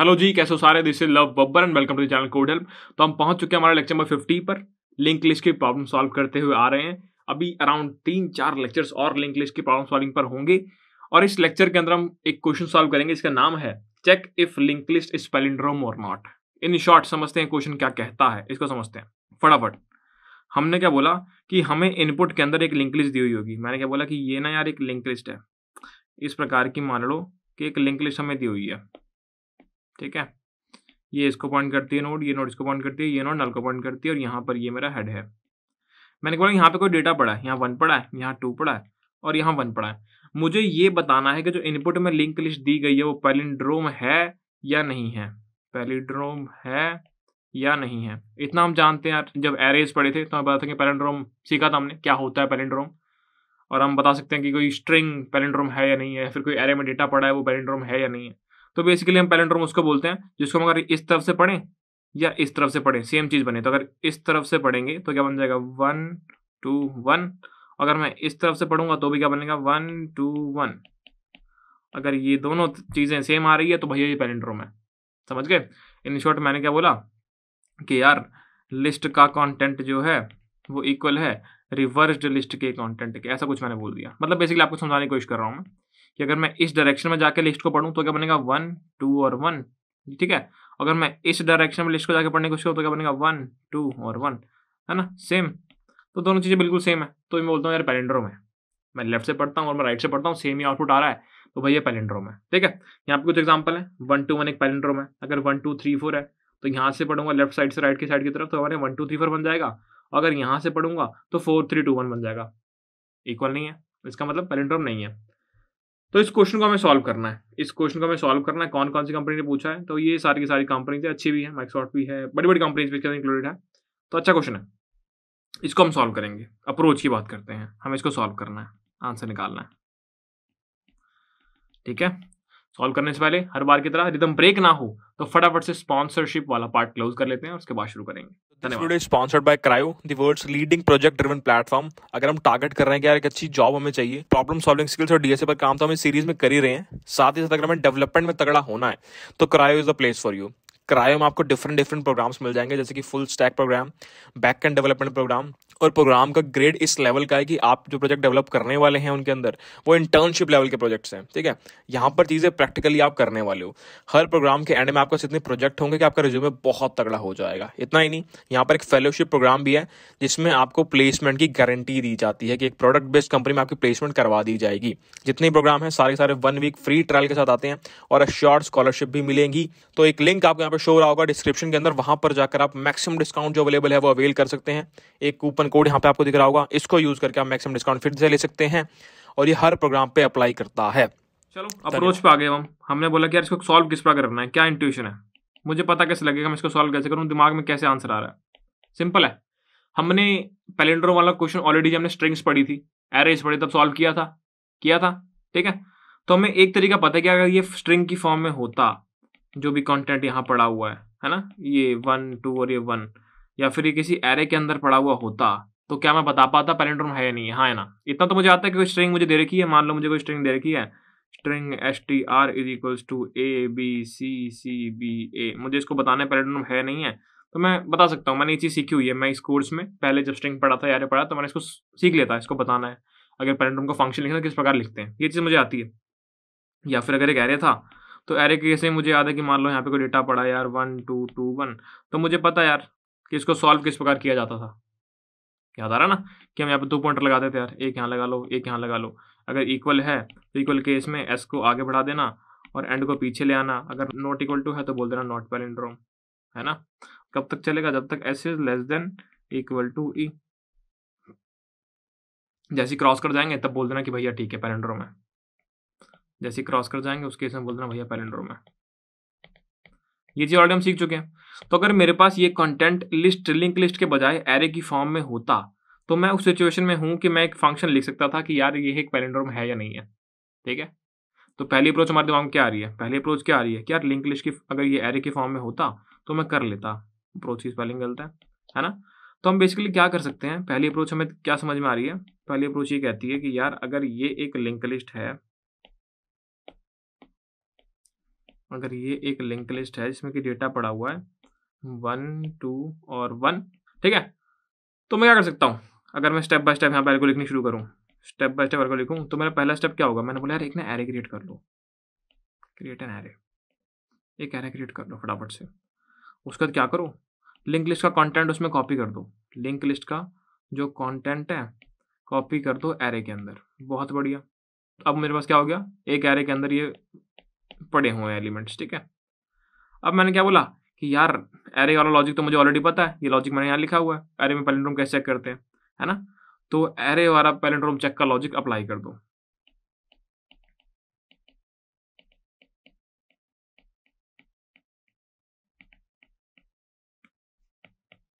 hello जी कैसे हो सारे this is Love Babbar and welcome to channel code help तो हम पहुंच चुके हैं हमारे लेक्चर नंबर फिफ्टी पर लिंक लिस्ट की प्रॉब्लम सॉल्व करते हुए आ रहे हैं अभी अराउंड तीन चार लेक्चर्स और लिंक लिस्ट की प्रॉब्लम सॉल्विंग पर होंगे और इस लेक्चर के अंदर हम एक क्वेश्चन सॉल्व करेंगे इसका नाम है check if link list is palindrome or not in short समझते हैं क्वेश्चन क्या कहता है इसको समझते हैं फटाफट हमने क्या बोला कि हमें इनपुट के अंदर एक लिंक लिस्ट दी हुई होगी मैंने क्या बोला कि ये ना यार एक लिंक लिस्ट है इस प्रकार की मान लो कि एक लिंक लिस्ट हमें दी हुई है ठीक है ये इसको पॉइंट करती है नोड ये नोड इसको पॉइंट करती है ये नोड नल को पॉइंट करती है और यहाँ पर ये मेरा हेड है मैंने बोला यहाँ पे कोई डेटा पड़ा है यहाँ वन पड़ा है यहाँ टू पड़ा है और यहाँ वन पड़ा है मुझे ये बताना है कि जो इनपुट में लिंक लिस्ट दी गई है वो पैलिंड्रोम है या नहीं है पैलिड्रोम है या नहीं है इतना हम जानते हैं जब एरेज पड़े थे तो हमें बताते था कि सीखा था हमने क्या होता है पैलिंड्रोम और हम बता सकते हैं कि कोई स्ट्रिंग पैलिंड्रोम है या नहीं है फिर कोई एरे में डेटा पड़ा है वो पैलिंड्रोम है या नहीं है तो बेसिकली हम पैलेंड्रोम उसको बोलते हैं जिसको हम अगर इस तरफ से पढ़ें या इस तरफ से पढ़ें सेम चीज़ बने तो अगर इस तरफ से पढ़ेंगे तो क्या बन जाएगा वन टू वन अगर मैं इस तरफ से पढ़ूंगा तो भी क्या बनेगा वन टू वन अगर ये दोनों चीज़ें सेम आ रही है तो भैया ये पैलेंड्रोम है समझ गए इन शॉर्ट मैंने क्या बोला कि यार लिस्ट का कॉन्टेंट जो है वो इक्वल है रिवर्स्ड लिस्ट के कंटेंट के ऐसा कुछ मैंने बोल दिया मतलब बेसिकली आपको समझाने की कोशिश कर रहा हूँ मैं कि अगर मैं इस डायरेक्शन में जाकर लिस्ट को पढ़ूँ तो क्या बनेगा वन टू और वन ठीक है अगर मैं इस डायरेक्शन में लिस्ट को जाकर पढ़ने की कोशिश करूँ तो क्या बनेगा वन टू और वन है ना सेम तो दोनों चीज़ें बिल्कुल सेम है तो मैं बोलता हूँ यार पैलेंड्रोम में मैं लेफ्ट से पढ़ता हूँ और मैं राइट से पढ़ता हूँ सेम ही आउटपुट आ रहा है तो भैया पैलेंड्रोम है ठीक है यहाँ पे कुछ एग्जाम्पल है वन टू वन एक पैलेंड्रोम है अगर वन टू थ्री फोर है तो यहाँ से पढ़ूंगा लेफ्ट साइड से राइट की साइड की तरफ तो हमारे वन टू थ्री फोर बन जाएगा अगर यहाँ से पढ़ूंगा तो फोर थ्री टू वन बन जाएगा इक्वल नहीं है इसका मतलब पैलेंड्रोम नहीं है तो इस क्वेश्चन को हमें सॉल्व करना है इस क्वेश्चन को हमें सॉल्व करना है कौन कौन सी कंपनी ने पूछा है तो ये सारी की सारी कंपनीज है अच्छी भी है माइक्रोसॉफ्ट भी है बड़ी बड़ी कंपनीज भी इंक्लूडेड है तो अच्छा क्वेश्चन है इसको हम सॉल्व करेंगे अप्रोच की बात करते हैं हमें इसको सॉल्व करना है आंसर निकालना है ठीक है सॉल्व करने से पहले हर बार की तरह रिदम ब्रेक ना हो तो फटाफट से स्पॉन्सरशिप वाला पार्ट क्लोज कर लेते हैं और उसके बाद शुरू करेंगे sponsored by Crio world's leading project driven platform अगर हम टारगेट कर रहे हैं कि यार एक अच्छी जॉब हमें चाहिए प्रॉब्लम सॉल्विंग स्किल्स और डीएसए पर काम तो हम इस सीरीज में कर ही रहे हैं साथ ही साथ अगर हमें डेवलपमेंट में तगड़ा होना है तो Crio is the place for you Crio में आपको डिफरेंट डिफरेंट प्रोग्राम्स मिल जाएंगे जैसे कि full stack program back end development program और प्रोग्राम का ग्रेड इस लेवल का है कि आप जो प्रोजेक्ट डेवलप करने वाले हैं उनके अंदर वो इंटर्नशिप लेवल के प्रोजेक्ट्स हैं ठीक है यहाँ पर चीज़ें प्रैक्टिकली आप करने वाले हो हर प्रोग्राम के एंड में आपके इतने प्रोजेक्ट होंगे कि आपका रिज्यूमे बहुत तगड़ा हो जाएगा इतना ही नहीं यहाँ पर एक फेलोशिप प्रोग्राम भी है जिसमें आपको प्लेसमेंट की गारंटी दी जाती है कि एक प्रोडक्ट बेस्ड कंपनी में आपकी प्लेसमेंट करवा दी जाएगी जितने प्रोग्राम हैं सारे सारे वन वीक फ्री ट्रायल के साथ आते हैं और अश्योर स्कॉलरशिप भी मिलेंगी तो एक लिंक आपको यहाँ पर शो रहा होगा डिस्क्रिप्शन के अंदर वहाँ पर जाकर आप मैक्सिमम डिस्काउंट जो अवेलेबल है वो अवेल कर सकते हैं एक कूपन कूपन कोड यहाँ पे आपको दिख रहा होगा इसको यूज करके आप मैक्सिमम डिस्काउंट फिर से ले सकते हैं और ये हर प्रोग्राम पे अप्लाई करता है चलो अप्रोच पे आ गए हम हमने बोला कि यार इसको सॉल्व किस प्रकार करना है क्या इंट्यूशन है मुझे पता कैसे लगेगा मैं इसको सॉल्व कैसे करूँ दिमाग में कैसे आंसर आ रहा है सिंपल है हमने पैलेंडर वाला क्वेश्चन ऑलरेडी हमने स्ट्रिंग्स पढ़ी थी एरेज पढ़ी तब सॉल्व किया था किया था ठीक है तो हमें एक तरीका पता है कि अगर ये स्ट्रिंग की फॉर्म में होता जो भी कॉन्टेंट यहाँ पड़ा हुआ है है ना ये वन टू और ये वन या फिर ये किसी एरे के अंदर पड़ा हुआ होता तो क्या मैं बता पाता पैलेंड्रोम है या नहीं हाँ है ना इतना तो मुझे आता है कि कोई स्ट्रिंग मुझे दे रखी है मान लो मुझे कोई स्ट्रिंग दे रखी है string S T R is equals to A B C C B A मुझे इसको बताना है है नहीं है तो मैं बता सकता हूँ मैंने ये चीज़ सीखी हुई है मैं इस कोर्स में पहले जब स्ट्रिंग पढ़ा था यारे पढ़ा तो मैंने इसको सीख लेता इसको बताना है अगर पैलेंड्रोम का फंक्शन लिखना तो किस प्रकार लिखते हैं ये चीज़ मुझे आती है या फिर अगर एक एरे था तो एरे के जैसे मुझे याद है कि मान लो यहाँ पे कोई डेटा पड़ा यार वन टू टू वन तो मुझे पता यार कि इसको सॉल्व किस प्रकार किया जाता था याद आ रहा ना कि हम यहाँ पे दो पॉइंटर लगा देते यार एक यहाँ लगा लो एक यहाँ लगा लो अगर इक्वल है तो इक्वल केस में एस को आगे बढ़ा देना और एंड को पीछे ले आना अगर नॉट इक्वल टू है तो बोल देना नॉट पैलिंड्रोम है ना कब तक चलेगा जब तक S is less than equal to E जैसे क्रॉस कर जाएंगे तब बोल देना कि भैया ठीक है पैलेंड्रोम है जैसे क्रॉस कर जाएंगे उसके में बोल देना भैया पैलेंड्रोम है ये चीज़ ऑलरेडी हम सीख चुके हैं तो अगर मेरे पास ये कंटेंट लिस्ट लिंक लिस्ट के बजाय एरे की फॉर्म में होता तो मैं उस सिचुएशन में हूं कि मैं एक फंक्शन लिख सकता था कि यार ये एक पैलेंड्रोम है या नहीं है ठीक है तो पहली अप्रोच हमारे दिमाग में क्या आ रही है पहली अप्रोच क्या आ रही है कि यार लिंक लिस्ट की अगर ये एरे के फॉर्म में होता तो मैं कर लेता अप्रोच की स्पेलिंग गलत है है ना तो हम बेसिकली क्या कर सकते हैं पहली अप्रोच हमें क्या समझ में आ रही है पहली अप्रोच ये कहती है कि यार अगर ये एक लिंक लिस्ट है अगर ये एक लिंक लिस्ट है जिसमें कि डेटा पड़ा हुआ है वन टू और वन ठीक है तो मैं क्या कर सकता हूँ अगर मैं स्टेप बाय स्टेप यहाँ पर एरे को लिखनी शुरू करूँ स्टेप बाय स्टेप एरे को लिखूँ तो मेरा पहला स्टेप क्या होगा मैंने बोला यार एक ना एरे क्रिएट कर लो क्रिएट एन एरे एक एरे क्रिएट कर लो फटाफट से उसके बाद क्या करो लिंक लिस्ट का कॉन्टेंट उसमें कॉपी कर दो लिंक लिस्ट का जो कॉन्टेंट है कॉपी कर दो एरे के अंदर बहुत बढ़िया अब मेरे पास क्या हो गया एक एरे के अंदर ये पड़े हुए हैं एलिमेंट्स ठीक है अब मैंने क्या बोला कि यार एरे वाला लॉजिक तो मुझे ऑलरेडी पता है ये लॉजिक मैंने यहाँ लिखा हुआ है एरे में पैलेंड्रोम कैसे चेक करते हैं है ना तो एरे वाला पैलेंड्रोम चेक का लॉजिक अप्लाई कर दो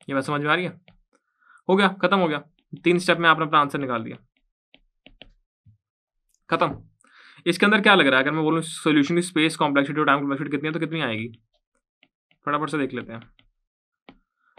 ये बात समझ में आ रही है हो गया खत्म हो गया तीन स्टेप में आपने अपना आंसर निकाल दिया खत्म इसके अंदर क्या लग रहा है अगर मैं बोलूँ सोल्यूशन की स्पेस कॉम्प्लेक्सिटी और टाइम कॉम्प्लेक्सिटी कितनी है तो कितनी आएगी फटाफट से देख लेते हैं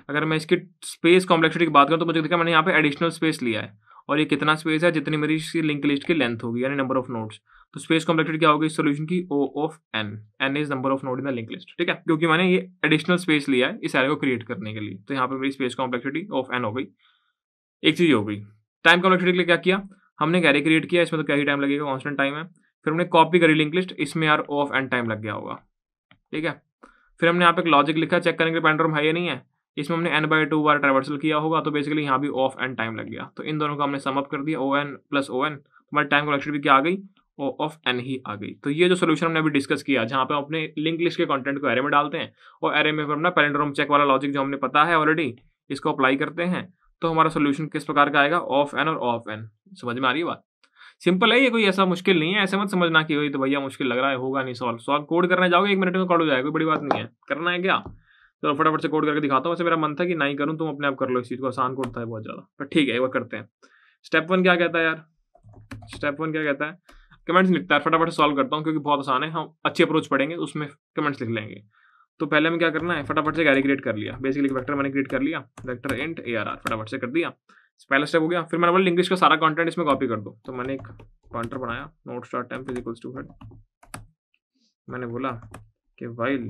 अगर मैं इसकी स्पेस कॉम्प्लेक्सिटी की बात करूँ तो मुझे देखा मैंने यहाँ पे एडिशनल स्पेस लिया है और ये कितना स्पेस है जितनी मेरी इसकी लिंक लिस्ट की लेंथ होगी यानी नंबर ऑफ नोट्स तो स्पेस कॉम्प्लेक्सिटी क्या होगी सोल्यूशन की O of N N is number of node in the link list ठीक है क्योंकि मैंने ये एडिशनल स्पेस लिया है इस एरे को क्रिएट करने के लिए तो यहाँ पर मेरी स्पेस कॉम्प्लेक्सिटी ऑफ एन हो गई एक चीज़ हो गई टाइम कॉम्प्लेक्सिटी के लिए क्या किया हमने एक क्रिएट किया इसमें तो क्या ही टाइम लगेगा कॉन्स्टेंट टाइम है फिर हमने कॉपी करी लिंक लिस्ट इसमें यार ऑफ एंड टाइम लग गया होगा ठीक है फिर हमने यहाँ पे लॉजिक लिखा चेक करने के लिए पेंड्रोम है या नहीं है इसमें हमने एन बाई टू बार ट्रेवर्सल किया होगा तो बेसिकली यहाँ भी ऑफ एंड टाइम लग गया तो इन दोनों को हमने समअप कर दिया O N plus O N हमारे टाइम कलेक्शन भी क्या आ गई ओ ऑफ एन ही आ गई तो ये जो सोल्यूशन हमने अभी डिस्कस किया जहाँ पे हम अपने लिंक लिस्ट के कॉन्टेंट को एरे में डालते हैं और एरे में अपना पेरेंड्रोम चेक वाला लॉजिक जो हमने पता है ऑलरेडी इसको अप्लाई करते हैं तो हमारा सोल्यूशन किस प्रकार का आएगा ऑफ एन और ऑफ एन समझ में आ रही है बात सिंपल है ये कोई ऐसा मुश्किल नहीं है ऐसे मत समझना कि वही तो भैया मुश्किल लग रहा है होगा नहीं सॉल्व सॉल्व कोड करने जाओगे एक मिनट में कोड हो जाएगा कोई बड़ी बात नहीं है करना है क्या तो फटाफट से कोड करके दिखाता हूँ वैसे मेरा मन था कि नहीं करूँ तुम अपने आप कर लो इस चीज़ को आसान कोड था बहुत ज़्यादा पर ठीक है वह करते हैं स्टेप वन क्या कहता है यार स्टेप वन क्या कहता है कमेंट्स लिखता है फटाफट सॉल्व करता हूँ क्योंकि बहुत आसान है हम अच्छी अप्रोच पढ़ेंगे उसमें कमेंट्स लिख लेंगे तो पहले हमें क्या करना है फटाफट से गैरी क्रिएट कर लिया बेसिकली वेक्टर मैंने क्रिएट कर लिया वेक्टर इंट ए फटाफट से कर दिया पहला स्टेप हो गया फिर मैंने बोला इंग्लिश का सारा कंटेंट इसमें कॉपी कर दो तो मैंने एक पॉइंटर बनाया node star temp is equals to head मैंने बोला कि while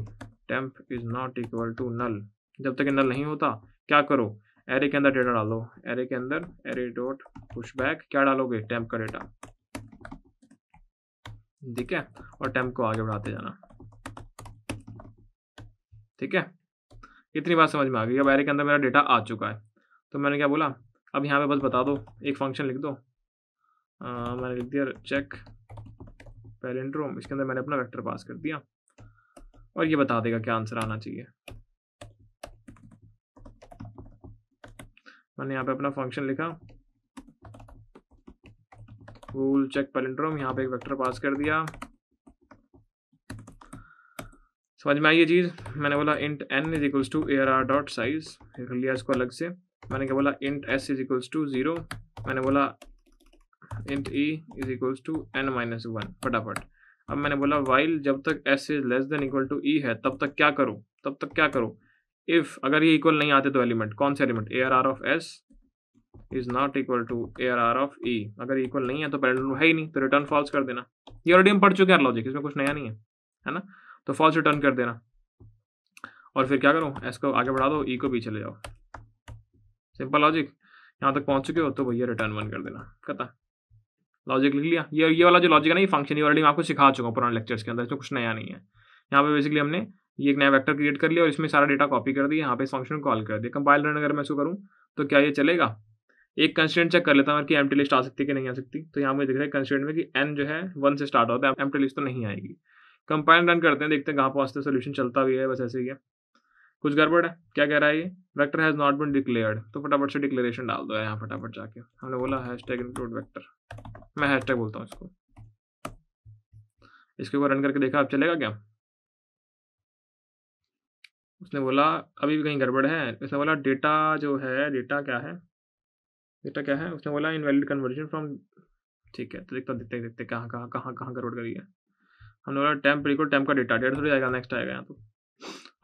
temp is not equal to null जब तक नल नहीं होता क्या करो एरे के अंदर डेटा डालो एरे के अंदर एरे डॉट पुश बैक क्या डालोगे टेम्प का डेटा ठीक है और टेम्प को आगे बढ़ाते जाना ठीक है इतनी बात समझ में आ गई अब एरे के अंदर मेरा डेटा आ चुका है तो मैंने क्या बोला अब यहाँ पे बस बता दो एक फंक्शन लिख दो आ, मैंने लिख दिया चेक पैलेंड्रोम इसके अंदर मैंने अपना वेक्टर पास कर दिया और ये बता देगा क्या आंसर आना चाहिए मैंने यहाँ पे अपना फंक्शन लिखा रूल चेक पेलेंड्रोम यहाँ पे एक वेक्टर पास कर दिया समझ में आई ये चीज़ मैंने बोला int N is equals to A R R dot size लिख लिया इसको अलग से मैंने क्या बोला int s is equals to zero मैंने बोला int e is equals to N minus one फटाफट अब मैंने बोला वाइल जब तक s is less than equal to e है तब तक क्या करूँ तब तक क्या करूँ इफ़ अगर ये इक्वल नहीं आते तो एलिमेंट कौन से element A R R of S is not equal to A R R of E अगर इक्वल नहीं है तो पहले है ही नहीं तो रिटर्न फॉल्स कर देना ये ऑलरेडी हम पढ़ चुके हैं लॉजिक इसमें कुछ नया नहीं है है ना तो फॉल्स रिटर्न कर देना और फिर क्या करो एस को आगे बढ़ा दो ई e को पीछे ले जाओ सिंपल लॉजिक यहाँ तक पहुँच चुके हो तो भैया रिटर्न वन कर देना कता लॉजिक लिख लिया ये ये वाला जो लॉजिक है ना ये फंक्शन ये ऑलरेडी मैं आपको सिखा चुका हूँ पुराने लेक्चर्स के अंदर इसमें कुछ नया नहीं है यहाँ पे बेसिकली हमने ये एक नया वेक्टर क्रिएट कर लिया और इसमें सारा डेटा कॉपी कर दिया यहाँ पे इस फंक्शन को कॉल कर दिया कंपाइल रन अगर मैं इसको करूँ तो क्या ये चलेगा एक कंस्टेंट चेक कर लेता हूँ कि एम लिस्ट आ सकती है कि नहीं आ सकती तो यहाँ मुझे दिख रहा है कंस्टेंट में कि एन जो है वन से स्टार्ट होता है एम लिस्ट तो नहीं आएगी कंपाइल रन करते हैं देखते हैं कहाँ पहुँचते सोल्यूशन चलता भी है बस ऐसे ही है कुछ गड़बड़ है क्या कह रहा है ये vector has not been declared तो फटाफट से डिक्लेरेशन डाल दो यहाँ फटाफट जाके हमने बोला हैश टैग इंक्लूड वैक्टर मैं हैश टैग बोलता हूँ इसको इसके ऊपर रन करके देखा अब चलेगा क्या उसने बोला अभी भी कहीं गड़बड़ है उसने बोला डेटा जो है डेटा क्या है डेटा क्या है उसने बोला इनवैलिड कन्वर्जन फ्रॉम ठीक है तो देखता देखते देखते कहाँ कहाँ कहाँ कहाँ गड़बड़ करी है हमने बोला टैम्प रिकॉर्ड टैम्प का डेटा डेढ़ सौ जाएगा नेक्स्ट आएगा यहाँ तो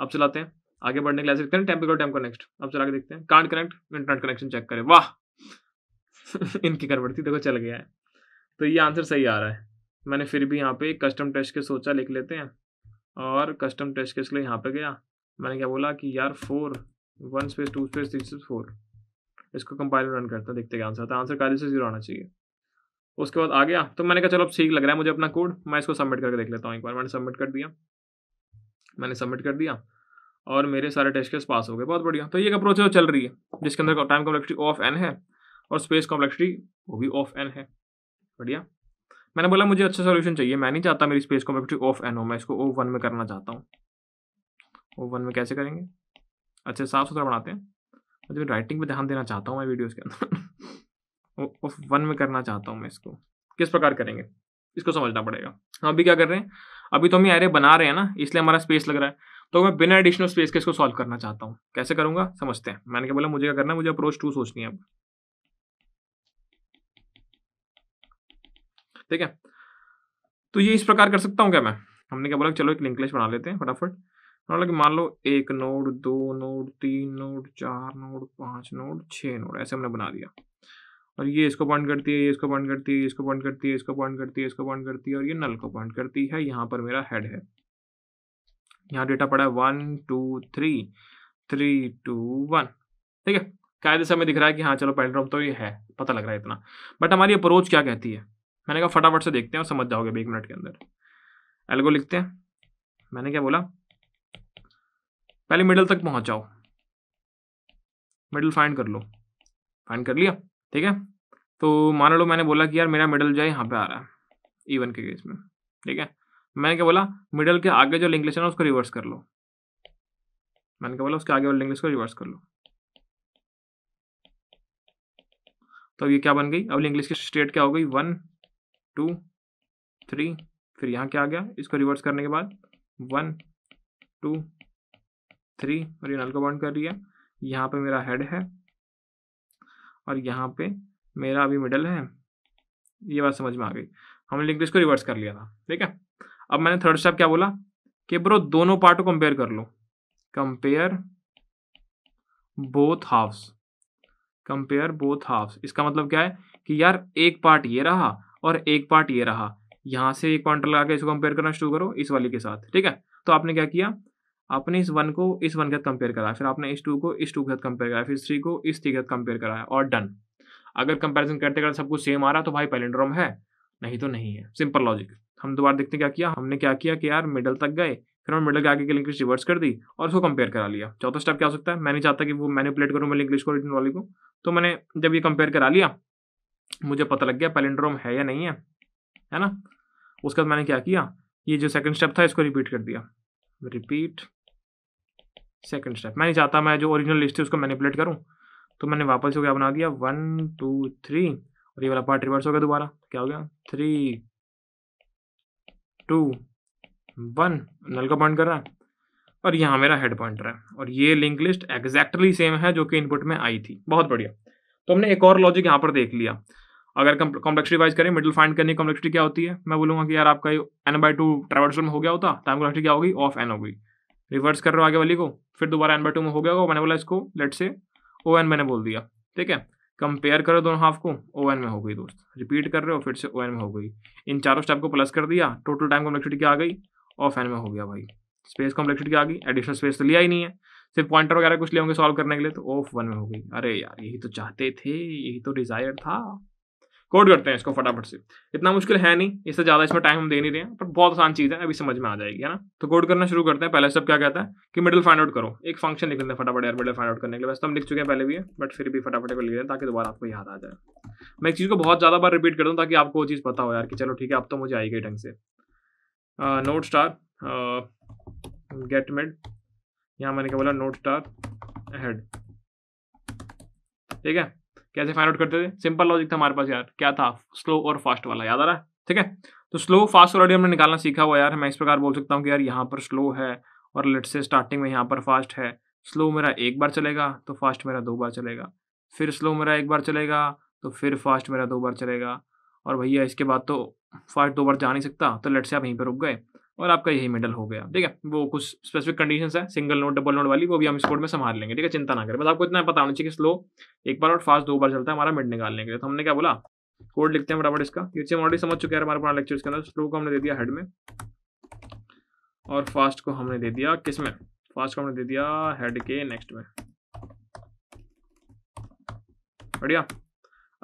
अब चलाते हैं आगे बढ़ने के लिए देखते हैं टेम्पल टेम्प कनेक्ट अब चला के देखते हैं card connect internet connection check करें वाह इनकी गड़बड़ थी देखो चल गया है तो ये आंसर सही आ रहा है मैंने फिर भी यहाँ पे कस्टम टेस्ट के सोचा लिख लेते हैं और कस्टम टेस्ट के इसलिए यहाँ पे गया मैंने क्या बोला कि यार four one space two space three space four इसको कंपाइल रन करता है देखते क्या आंसर आता आंसर काली से जीरो आना चाहिए उसके बाद आ गया तो मैंने कहा चलो अब ठीक लग रहा है मुझे अपना कोड मैं इसको सबमिट करके देख लेता हूँ एक बार मैंने सबमिट कर दिया मैंने सबमिट कर दिया और मेरे सारे टेस्ट केस पास हो गए बहुत बढ़िया तो ये एक अप्रोच चल रही है जिसके अंदर टाइम कॉम्प्लेक्सिटी ऑफ एन है और स्पेस कॉम्प्लेक्सिटी वो भी ऑफ एन है बढ़िया मैंने बोला मुझे अच्छा सोल्यूशन चाहिए मैं नहीं चाहता मेरी स्पेस कॉम्प्लेक्सिटी ऑफ एन हो मैं इसको ओफ वन में करना चाहता हूँ ओ वन में कैसे करेंगे अच्छे साफ सुथरा बनाते हैं मुझे राइटिंग पे ध्यान देना चाहता हूँ मैं वीडियोज़ के अंदर ऑफ वन में करना चाहता हूँ मैं इसको किस प्रकार करेंगे इसको समझना पड़ेगा हम अभी क्या कर रहे हैं अभी तो हम ये एरे बना रहे हैं ना इसलिए हमारा स्पेस लग रहा है तो मैं बिना एडिशनल स्पेस के इसको सॉल्व करना चाहता हूँ कैसे करूंगा समझते हैं मैंने क्या बोला मुझे क्या करना है मुझे अप्रोच टू सोचनी है अब ठीक है तो ये इस प्रकार कर सकता हूँ क्या मैं हमने क्या बोला चलो एक लिंकलेस बना लेते हैं फटाफट मान लो एक नोड दो नोड तीन नोड चार नोड पांच नोड छः नोड ऐसे हमने बना दिया और ये इसको पॉइंट करती है ये इसको पॉइंट करती है इसको पॉइंट करती है इसको पॉइंट करती है इसको पॉइंट करती है और ये नल को पॉइंट करती है यहाँ पर मेरा हेड है यहाँ डेटा पड़ा है one two three three two one ठीक है कायदे से हमें दिख रहा है कि हाँ चलो पैलड्रॉप तो ये है पता लग रहा है इतना बट हमारी अप्रोच क्या कहती है मैंने कहा फटाफट से देखते हैं और समझ जाओगे एक मिनट के अंदर एल्गो लिखते हैं मैंने क्या बोला पहले मिडल तक पहुंच जाओ मिडल फाइंड कर लो फाइंड कर लिया ठीक है तो मान लो मैंने बोला कि यार मेरा मिडल जो है यहाँ पे आ रहा है इवन के केस में ठीक है मैंने क्या बोला मिडल के आगे जो लिंग्लिश है ना उसको रिवर्स कर लो मैंने क्या बोला उसके आगे वाले लिंग्लिश को रिवर्स कर लो तो अब ये क्या बन गई अब इंग्लिश की स्टेट क्या हो गई वन टू थ्री फिर यहाँ क्या आ गया इसको रिवर्स करने के बाद वन टू थ्री और ये नल को बंद कर रही है यहाँ पे मेरा हेड है और यहाँ पे मेरा अभी मिडल है ये बात समझ में आ गई हमने इंग्लिश को रिवर्स कर लिया था ठीक है अब मैंने थर्ड स्टेप क्या बोला कि ब्रो दोनों पार्ट को कंपेयर कर लो compare both halves compare both halves इसका मतलब क्या है कि यार एक पार्ट ये रहा और एक पार्ट ये रहा यहां से एक पॉइंट लगा के इसको कंपेयर करना शुरू करो इस वाली के साथ ठीक है तो आपने क्या किया आपने इस वन को इस वन के साथ कंपेयर कराया फिर आपने इस टू को इस टू के साथ कंपेयर कराया फिर इस थ्री को इस थ्री के साथ कंपेयर कराया और डन अगर कंपेरिजन करते करते सब कुछ सेम आ रहा तो भाई पैलेंड्रोम है नहीं तो नहीं है सिंपल लॉजिक हम दोबारा देखते क्या किया हमने क्या किया कि यार मिडल तक गए फिर हम मिडल के आगे की लिंक लिस्ट रिवर्स कर दी और उसको कंपेयर करा लिया चौथा स्टेप क्या हो सकता है मैं नहीं चाहता कि वो मैनिपुलेट करूँ मैं लिंक लिस्ट को रिटर्न वाली को तो मैंने जब ये कंपेयर करा लिया मुझे पता लग गया पैलेंड्रोम है या नहीं है है ना उसके बाद मैंने क्या किया ये जो सेकंड स्टेप था इसको रिपीट कर दिया रिपीट सेकंड स्टेप मैं नहीं चाहता मैं जो ओरिजिनल लिस्ट थी उसको मैनिपुलेट करूँ तो मैंने वापस हो गया बना दिया वन टू थ्री और ये वाला पार्ट रिवर्स हो गया दोबारा क्या हो गया थ्री टू वन नल का पॉइंट कर रहा है और यहाँ मेरा हेड पॉइंटर है और ये लिंक लिस्ट एग्जैक्टली सेम है जो कि इनपुट में आई थी बहुत बढ़िया तो हमने एक और लॉजिक यहाँ पर देख लिया अगर कॉम्प्लेक्सिटी वाइज करें मिडिल फाइंड करने की कॉम्प्लेक्सिटी क्या होती है मैं बोलूँगा कि यार आपका एन बाई टू ट्रेवर्सल में हो गया होता टाइम कॉम्प्लेक्सिटी क्या होगी ऑफ एन होगी रिवर्स कर रहे हो आगे वाली को फिर दोबारा एन बाई टू में हो गया होगा मैंने बोला इसको लेट से ओ एन मैंने बोल दिया ठीक है कंपेयर करो दोनों हाफ को ओ एन में हो गई दोस्त रिपीट कर रहे हो फिर से ओ एन में हो गई इन चारों स्टेप को प्लस कर दिया टोटल टाइम कॉम्प्लेक्सिटी क्या आ गई ऑफ एन में हो गया भाई स्पेस कॉम्प्लेक्सिटी क्या आ गई एडिशनल स्पेस तो लिया ही नहीं है सिर्फ पॉइंटर वगैरह कुछ ले होंगे सॉल्व करने के लिए तो ऑफ वन में हो गई अरे यार यही तो चाहते थे यही तो डिज़ायर था कोड करते हैं इसको फटाफट से इतना मुश्किल है नहीं इससे ज़्यादा इसमें टाइम हम दे नहीं रहे हैं पर बहुत आसान चीज़ है अभी समझ में आ जाएगी है ना तो कोड करना शुरू करते हैं पहले सब क्या कहता है कि मिडिल फाइंड आउट करो एक फंक्शन लिख लेते हैं फटाफट यार मिडिल फाइंड आउट करने के लिए वैसे तो हम लिख चुके हैं पहले भी बट फिर भी फटाफट को लिख लेते हैं ताकि दोबारा आपको याद आ जाए मैं एक चीज़ को बहुत ज़्यादा बार रिपीट कर दूँ ताकि आपको वो चीज़ पता हो यार कि चलो ठीक है अब तो मुझे आई गई ढंग से नोट स्टार गेट मिड यहाँ मैंने क्या बोला नोट स्टार हेड ठीक है कैसे फाइंड आउट करते थे सिंपल लॉजिक था हमारे पास यार क्या था स्लो और फास्ट वाला याद आ रहा है ठीक है तो स्लो फास्ट ऑलरेडी हमने निकालना सीखा हुआ यार मैं इस प्रकार बोल सकता हूँ कि यार यहाँ पर स्लो है और लेट से स्टार्टिंग में यहाँ पर फास्ट है स्लो मेरा एक बार चलेगा तो फास्ट मेरा दो बार चलेगा फिर स्लो मेरा एक बार चलेगा तो फिर फास्ट मेरा दो बार चलेगा और भैया इसके बाद तो फास्ट दो बार जा नहीं सकता तो लेट से आप यहीं पर रुक गए और आपका यही मेडल हो गया ठीक है वो कुछ स्पेसिफिक कंडीशन है सिंगल नोट डबल नोट वाली वो भी हम इस कोड में संभाल लेंगे ठीक है चिंता ना करें बस आपको इतना पता होना चाहिए कि स्लो एक बार और फास्ट दो बार चलता है हमारा मिड निकालने के लिए तो हमने क्या बोला कोड लिखते हैं बराबर इसका नीचे हम ऑलरेडी समझ चुके हैं हमारे पुराने लेक्चर के अंदर स्लो को हमने दे दिया हेड में और फास्ट को हमने दे दिया किस में फास्ट को हमने दे दिया हेड के नेक्स्ट में बढ़िया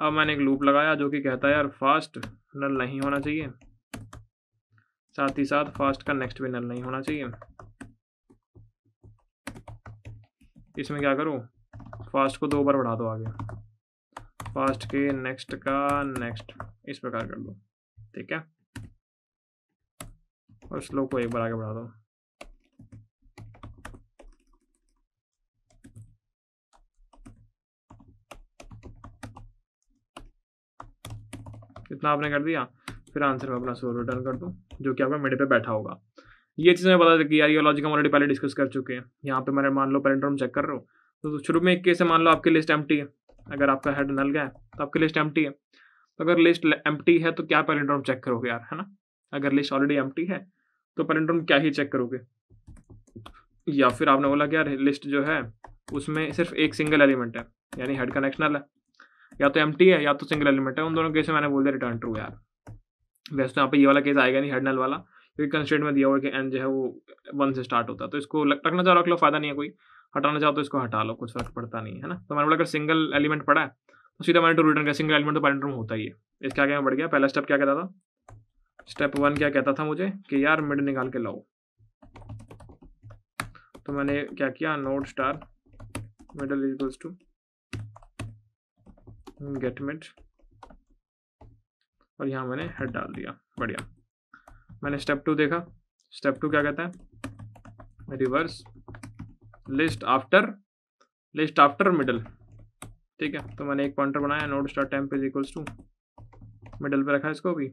अब मैंने एक लूप लगाया जो कि कहता है यार फास्ट नल नहीं होना चाहिए साथ ही साथ फास्ट का नेक्स्ट भी नल नहीं होना चाहिए इसमें क्या करो फास्ट को दो बार बढ़ा दो आगे फास्ट के नेक्स्ट का नेक्स्ट इस प्रकार कर दो ठीक है और स्लो को एक बार आगे बढ़ा दो इतना आपने कर दिया फिर आंसर में अपना सोल रिटर्न कर दूँ जो कि आपका मिड पे बैठा होगा ये चीज़ मैं बता दी कि यार ये लॉजिक हम ऑलरेडी पहले डिस्कस कर चुके हैं यहाँ पे मैंने मान लो रूम चेक कर रहा हूँ तो, तो शुरू में एक केस है मान लो आपकी लिस्ट एम्प्टी है अगर आपका हेड नल गया है तो आपकी लिस्ट एम्प्टी है तो अगर लिस्ट एम्प्टी है तो क्या रूम चेक करोगे यार है ना अगर लिस्ट ऑलरेडी एम्प्टी है तो रूम क्या ही चेक करोगे या फिर आपने बोला कि यार लिस्ट जो है उसमें सिर्फ एक सिंगल एलिमेंट है यानी हेड कनेक्शनल है या तो एम है या तो सिंगल एलिमेंट है उन दोनों केस में मैंने बोल दिया रिटर्न ट्रू यार वैसे तो यहाँ पे ये वाला केस आएगा नहीं हेडनल वाला क्योंकि कंस्टेंट में दिया हुआ कि एन जो है वो वन से स्टार्ट होता है तो इसको रखना चाहो रख लो फायदा नहीं है कोई हटाना चाहो तो इसको हटा लो कुछ फर्क पड़ता नहीं है ना तो मैंने बोला अगर सिंगल एलिमेंट पड़ा है तो सीधा मैंने टू रिटर्न का सिंगल एलिमेंट तो पैरेंट रूम होता ही है इसके आगे मैं बढ़ गया पहला स्टेप क्या कहता था स्टेप वन क्या कहता था मुझे कि यार मिड निकाल के लाओ तो मैंने क्या किया node star middle is to get mid और यहाँ मैंने हेड डाल दिया बढ़िया मैंने स्टेप टू देखा स्टेप टू क्या कहता है reverse list after list after middle ठीक है तो मैंने एक पॉइंटर बनाया node star temp is equals to middle पे रखा इसको भी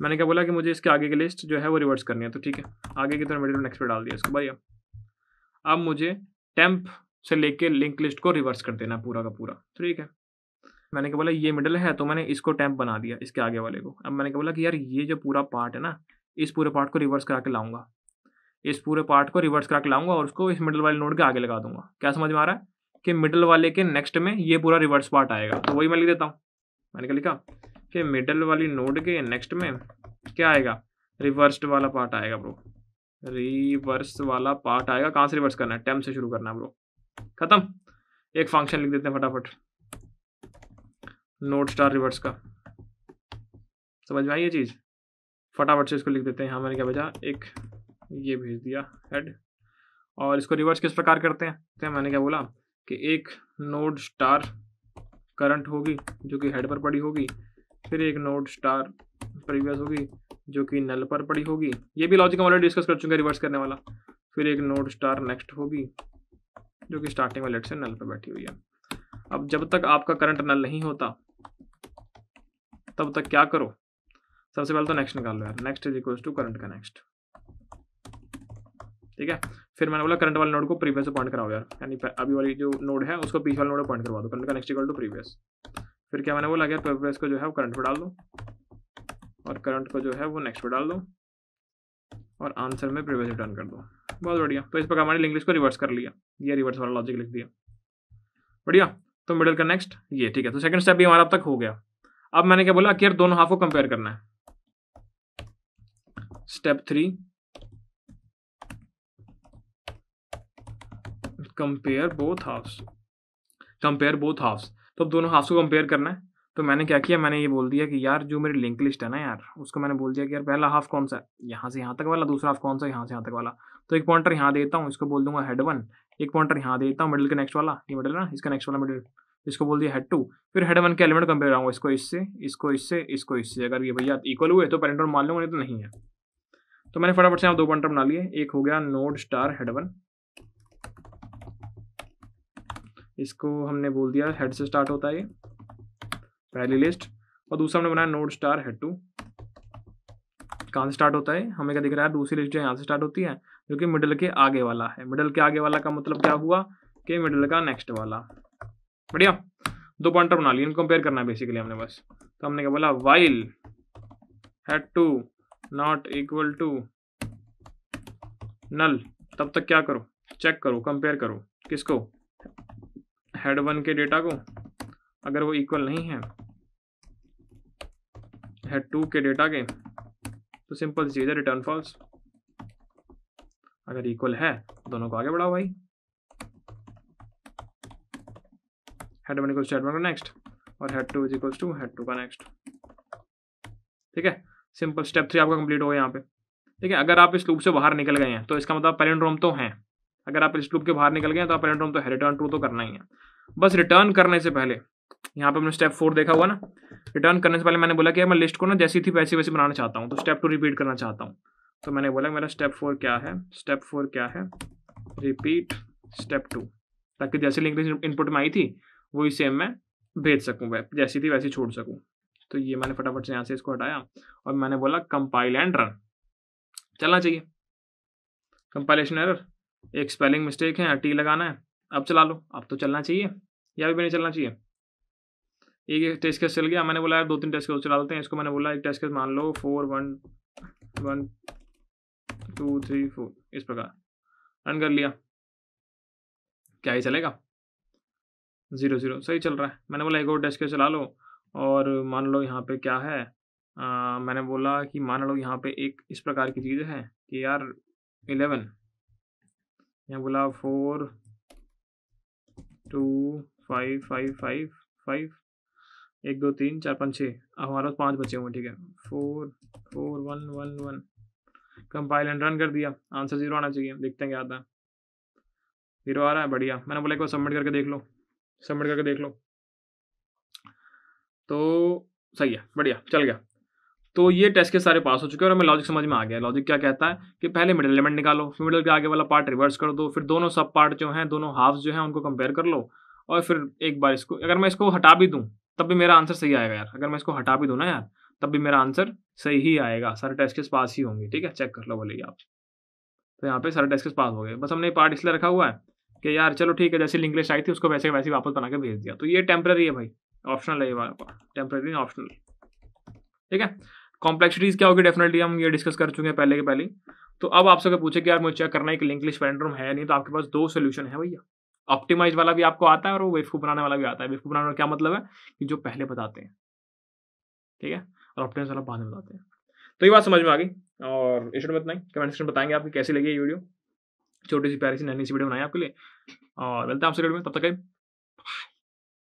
मैंने क्या बोला कि मुझे इसके आगे की लिस्ट जो है वो रिवर्स करनी है तो ठीक है आगे की तरफ मिडिल नेक्स्ट पे डाल दिया इसको बढ़िया अब मुझे टेम्प से लेके लिंक लिस्ट को रिवर्स कर देना पूरा का पूरा तो ठीक है मैंने क्या बोला ये मिडल है तो मैंने इसको टैंप बना दिया इसके आगे वाले को अब मैंने क्या बोला कि यार ये जो पूरा पार्ट है ना इस पूरे पार्ट को रिवर्स करा के लाऊंगा इस पूरे पार्ट को रिवर्स करा के लाऊंगा और उसको इस मिडल वाले नोड के आगे लगा दूंगा क्या समझ में आ रहा है कि मिडल वाले के नेक्स्ट में ये पूरा रिवर्स पार्ट आएगा तो वही मैं लिख देता हूँ मैंने क्या लिखा कि मिडल वाली नोड के नेक्स्ट में क्या आएगा रिवर्स्ड वाला पार्ट आएगा ब्रो रिवर्स वाला पार्ट आएगा कहाँ से रिवर्स करना है टेम से शुरू करना है ब्रो खत्म एक फंक्शन लिख देते हैं फटाफट नोट स्टार रिवर्स का समझ में आई ये चीज़ फटाफट से इसको लिख देते हैं हाँ मैंने क्या भेजा एक ये भेज दिया हेड और इसको रिवर्स किस प्रकार करते हैं तो मैंने क्या बोला कि एक नोड स्टार करंट होगी जो कि हेड पर पड़ी होगी फिर एक नोड स्टार प्रीवियस होगी जो कि नल पर पड़ी होगी ये भी लॉजिक हम ऑलरेडी डिस्कस कर चुके हैं रिवर्स करने वाला फिर एक नोड स्टार नेक्स्ट होगी जो कि स्टार्टिंग वाले से नल पर बैठी हुई है अब जब तक आपका करंट नल नहीं होता तब तक क्या करो सबसे पहले तो नेक्स्ट निकाल लो यार next is equal to current का नेक्स्ट ठीक है फिर मैंने बोला करंट वाले नोड को प्रीवियस से पॉइंट कराओ यार यानी अभी वाली जो नोड है उसको पीछे वाले नोड पॉइंट करवा दो करंट का नेक्स्ट इक्वल टू प्रीवियस फिर क्या मैंने बोला गया प्रीवियस को जो है वो करंट पर डाल दो और करंट को जो है वो नेक्स्ट पर डाल दो और आंसर में प्रीवियस रिटर्न कर दो बहुत बढ़िया तो इस प्रकार मैंने इंग्लिश को रिवर्स कर लिया ये रिवर्स वाला लॉजिक लिख दिया बढ़िया तो मिडल का नेक्स्ट ये ठीक है तो सेकंड स्टेप भी हमारा अब तक हो गया अब मैंने क्या बोला कि दोनों हाफ को कंपेयर करना है step three compare both halves compare both halves तो अब दोनों हाफ्स को कंपेयर करना है तो मैंने क्या किया मैंने ये बोल दिया कि यार जो मेरी लिंक लिस्ट है ना यार उसको मैंने बोल दिया कि यार पहला हाफ कौन सा यहाँ से यहाँ तक वाला दूसरा हाफ कौन सा यहाँ से यहाँ तक वाला तो एक पॉइंटर यहाँ देता हूँ इसको बोल दूंगा हेड वन एक पॉइंटर यहाँ देता हूँ मिडिल का नेक्स्ट वाला ये मिडिल ना इसका नेक्स्ट वाला मिडिल इसको बोल दिया हेड टू फिर हेड वन के एलिमेंट कंपेयर आऊंगा इसको इससे इसको इससे इसको इससे अगर ये भैया इक्वल हुए तो पेरेंट मान लो नहीं तो नहीं है तो मैंने फटाफट से आप दो पॉइंटर बना लिए एक हो गया नोड स्टार हेड वन इसको हमने बोल दिया हेड से स्टार्ट होता है ये पहली लिस्ट और दूसरा हमने बनाया नोड स्टार हेड टू कहाँ से स्टार्ट होता है हमें क्या दिख रहा है दूसरी लिस्ट यहाँ से स्टार्ट होती है जो कि मिडल के आगे वाला है मिडल के आगे वाला का मतलब क्या हुआ कि मिडल का नेक्स्ट वाला बढ़िया दो पॉइंटर बना लिए इनको कंपेयर करना है बेसिकली हमने बस तो हमने क्या बोला while head two not equal to null तब तक क्या करो चेक करो कंपेयर करो किसको हेड वन के डेटा को अगर वो इक्वल नहीं है हेड टू के डेटा के तो सिंपल सीधे रिटर्न फॉल्स अगर इक्वल है दोनों को आगे बढ़ाओ भाई head one equals to head one का नेक्स्ट और head two is equals to head two का नेक्स्ट ठीक है सिंपल स्टेप थ्री आपका कंप्लीट हो गया यहाँ पे ठीक है अगर आप इस लूप से बाहर निकल गए हैं तो इसका मतलब पेरेंट्रोम तो हैं अगर आप इस लूप के बाहर निकल गए तो आप पेरेंट्रोम तो है रिटर्न टू तो करना ही है बस रिटर्न करने से पहले यहाँ पे हमने स्टेप फोर देखा हुआ ना रिटर्न करने से पहले मैंने बोला कि मैं लिस्ट को ना जैसी थी वैसी वैसी बनाना चाहता हूँ तो स्टेप टू रिपीट करना चाहता हूँ तो मैंने बोला मेरा स्टेप फोर क्या है स्टेप फोर क्या है रिपीट स्टेप टू ताकि जैसे लिंक इनपुट में आई थी वही सेम मैं भेज सकूँ वेब जैसी थी वैसी छोड़ सकूँ तो ये मैंने फटाफट से यहाँ से इसको हटाया और मैंने बोला कंपाइल एंड रन चलना चाहिए कंपाइलेशन एरर एक स्पेलिंग मिस्टेक है टी लगाना है अब चला लो अब तो चलना चाहिए या भी नहीं चलना चाहिए एक एक टेस्ट केस चल गया मैंने बोला यार दो तीन टेस्ट केस चला देते हैं इसको मैंने बोला एक टेस्ट केस मान लो four one one two three four इस प्रकार रन कर लिया क्या ही चलेगा ज़ीरो ज़ीरो सही चल रहा है मैंने बोला एक और डैश के चला लो और मान लो यहाँ पे क्या है आ, मैंने बोला कि मान लो यहाँ पे एक इस प्रकार की चीज़ है कि यार इलेवन यहाँ बोला four two five five five five एक दो तीन चार पाँच छः अब हमारे पास पाँच बचे हुए ठीक है four four one one one compile and run कर दिया आंसर जीरो आना चाहिए देखते हैं क्या आता है जीरो आ रहा है बढ़िया मैंने बोला एक बार सबमिट करके देख लो सबमिट करके देख लो तो सही है बढ़िया चल गया तो ये टेस्ट के सारे पास हो चुके हैं और हमें लॉजिक समझ में आ गया लॉजिक क्या कहता है कि पहले मिडिल एलिमेंट निकालो फिर मिडिल के आगे वाला पार्ट रिवर्स कर दो फिर दोनों सब पार्ट जो हैं दोनों हाफ जो हैं उनको कंपेयर कर लो और फिर एक बार इसको अगर मैं इसको हटा भी दूँ तब भी मेरा आंसर सही आएगा यार अगर मैं इसको हटा भी दूँ ना यार तब भी मेरा आंसर सही ही आएगा सारे टेस्ट के पास ही होंगे ठीक है चेक कर लो भले ही आप तो यहाँ पे सारे टेस्ट के पास हो गए बस हमने पार्ट इसलिए रखा हुआ है कि यार चलो ठीक है जैसे लिंक लिस्ट आई थी उसको वैसे वैसे वापस बना के भेज दिया तो ये टेम्प्रेरी है भाई ऑप्शनल है ये टेम्प्रेरी ऑप्शनल ठीक है कॉम्प्लेक्सिटीज क्या होगी डेफिनेटली हम ये डिस्कस कर चुके हैं पहले के पहले तो अब आपसे पूछे कि यार मुझे चेक करना है कि लिंक लिस्ट पेंड्रम है नहीं तो आपके पास दो सोल्यूशन है भैया ऑप्टिमाइज वाला भी आपको आता है और वो को बनाने वाला भी आता है को बनाने का क्या मतलब है कि जो पहले बताते हैं ठीक है और ऑप्टिमाइज वाला बाद में बताते हैं तो ये बात समझ में आ गई और इस में इतना ही कमेंट सेक्शन बताएंगे आपकी कैसी लगी ये वीडियो छोटी सी प्यारी सी नन्ही सी वीडियो बनाई आपके लिए और मिलते हैं आपसे वीडियो में तब तक